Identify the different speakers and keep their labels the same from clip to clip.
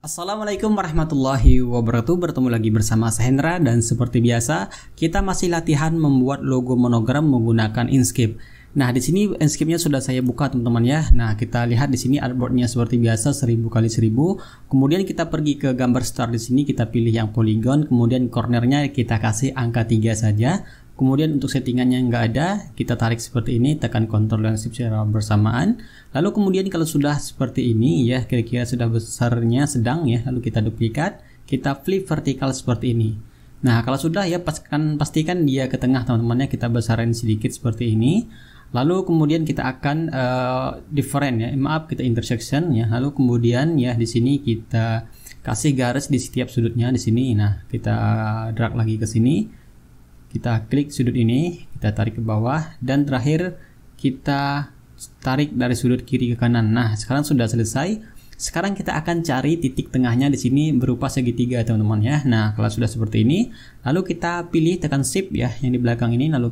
Speaker 1: Assalamualaikum warahmatullahi wabarakatuh Bertemu lagi bersama Sahendra Dan seperti biasa kita masih latihan membuat logo monogram menggunakan Inkscape Nah di sini Inkscape-nya sudah saya buka teman-teman ya Nah kita lihat di sini artboardnya seperti biasa 1000 kali 1000 Kemudian kita pergi ke gambar star di sini Kita pilih yang polygon Kemudian cornernya kita kasih angka 3 saja Kemudian untuk settingannya nggak ada, kita tarik seperti ini, tekan Ctrl dan Shift secara bersamaan. Lalu kemudian kalau sudah seperti ini ya, kira-kira sudah besarnya sedang ya, lalu kita duplikat, kita flip vertikal seperti ini. Nah, kalau sudah ya pastikan pastikan dia ke tengah teman-temannya kita besarin sedikit seperti ini. Lalu kemudian kita akan uh, different ya, maaf kita intersection ya. Lalu kemudian ya di sini kita kasih garis di setiap sudutnya di sini. Nah, kita drag lagi ke sini. Kita klik sudut ini, kita tarik ke bawah, dan terakhir kita tarik dari sudut kiri ke kanan. Nah, sekarang sudah selesai. Sekarang kita akan cari titik tengahnya di sini berupa segitiga, teman-teman ya. Nah, kalau sudah seperti ini, lalu kita pilih tekan shift ya yang di belakang ini lalu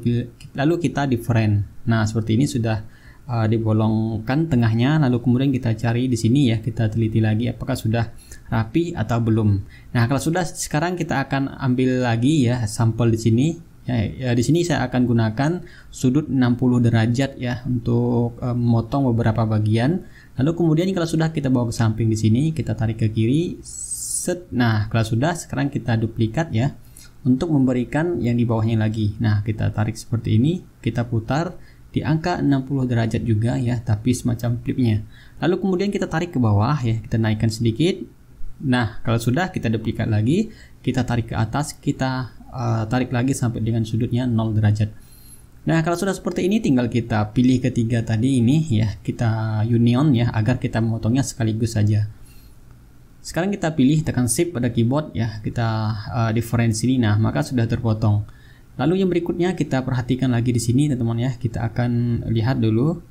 Speaker 1: lalu kita different. Nah, seperti ini sudah uh, dibolongkan tengahnya lalu kemudian kita cari di sini ya, kita teliti lagi apakah sudah rapi atau belum. Nah, kalau sudah sekarang kita akan ambil lagi ya sampel di sini Ya, ya di sini saya akan gunakan sudut 60 derajat ya untuk eh, memotong beberapa bagian. Lalu kemudian kalau sudah kita bawa ke samping di sini, kita tarik ke kiri. Set. Nah, kalau sudah sekarang kita duplikat ya untuk memberikan yang di bawahnya lagi. Nah, kita tarik seperti ini, kita putar di angka 60 derajat juga ya, tapi semacam flipnya. Lalu kemudian kita tarik ke bawah ya, kita naikkan sedikit. Nah, kalau sudah kita duplikat lagi, kita tarik ke atas, kita uh, tarik lagi sampai dengan sudutnya 0 derajat nah kalau sudah seperti ini tinggal kita pilih ketiga tadi ini ya kita union ya agar kita memotongnya sekaligus saja sekarang kita pilih tekan shift pada keyboard ya kita uh, difference ini nah maka sudah terpotong lalu yang berikutnya kita perhatikan lagi di sini teman-teman ya kita akan lihat dulu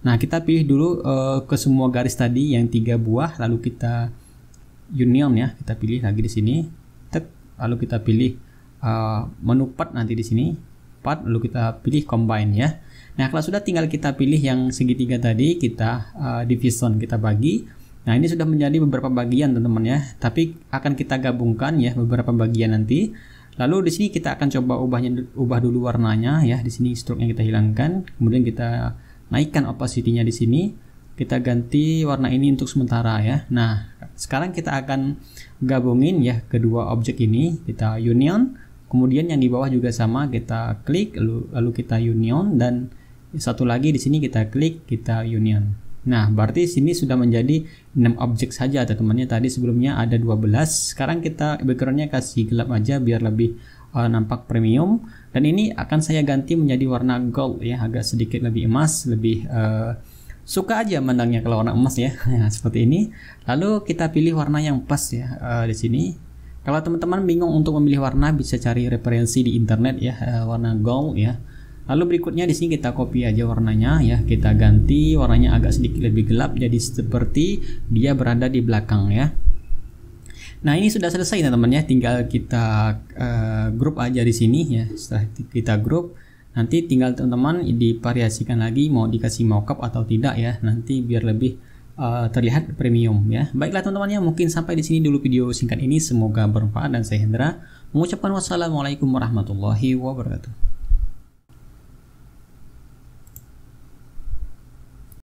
Speaker 1: Nah, kita pilih dulu uh, ke semua garis tadi yang tiga buah, lalu kita union ya, kita pilih lagi di sini, lalu kita pilih Eh, menu part nanti di sini part lalu kita pilih combine ya nah kalau sudah tinggal kita pilih yang segitiga tadi kita uh, division kita bagi nah ini sudah menjadi beberapa bagian teman-teman ya tapi akan kita gabungkan ya beberapa bagian nanti lalu di sini kita akan coba ubahnya ubah dulu warnanya ya di sini stroke yang kita hilangkan kemudian kita naikkan opacity-nya di sini kita ganti warna ini untuk sementara ya nah sekarang kita akan gabungin ya kedua objek ini kita union Kemudian yang di bawah juga sama kita klik lalu, lalu kita union dan satu lagi di sini kita klik kita union. Nah, berarti sini sudah menjadi 6 objek saja teman-temannya. Tadi sebelumnya ada 12. Sekarang kita backgroundnya kasih gelap aja biar lebih uh, nampak premium. Dan ini akan saya ganti menjadi warna gold ya, agak sedikit lebih emas, lebih uh, suka aja mandangnya kalau warna emas ya, nah, seperti ini. Lalu kita pilih warna yang pas ya uh, di sini kalau teman-teman bingung untuk memilih warna, bisa cari referensi di internet ya, eh, warna gold ya. Lalu berikutnya di sini kita copy aja warnanya ya, kita ganti warnanya agak sedikit lebih gelap jadi seperti dia berada di belakang ya. Nah ini sudah selesai teman-teman ya, tinggal kita uh, grup aja di sini ya. Setelah kita grup, nanti tinggal teman-teman divariasikan lagi mau dikasih mockup atau tidak ya, nanti biar lebih uh, terlihat premium ya. Baiklah teman-teman ya, mungkin sampai di sini dulu video singkat ini. Semoga bermanfaat dan saya Hendra mengucapkan wassalamualaikum warahmatullahi wabarakatuh.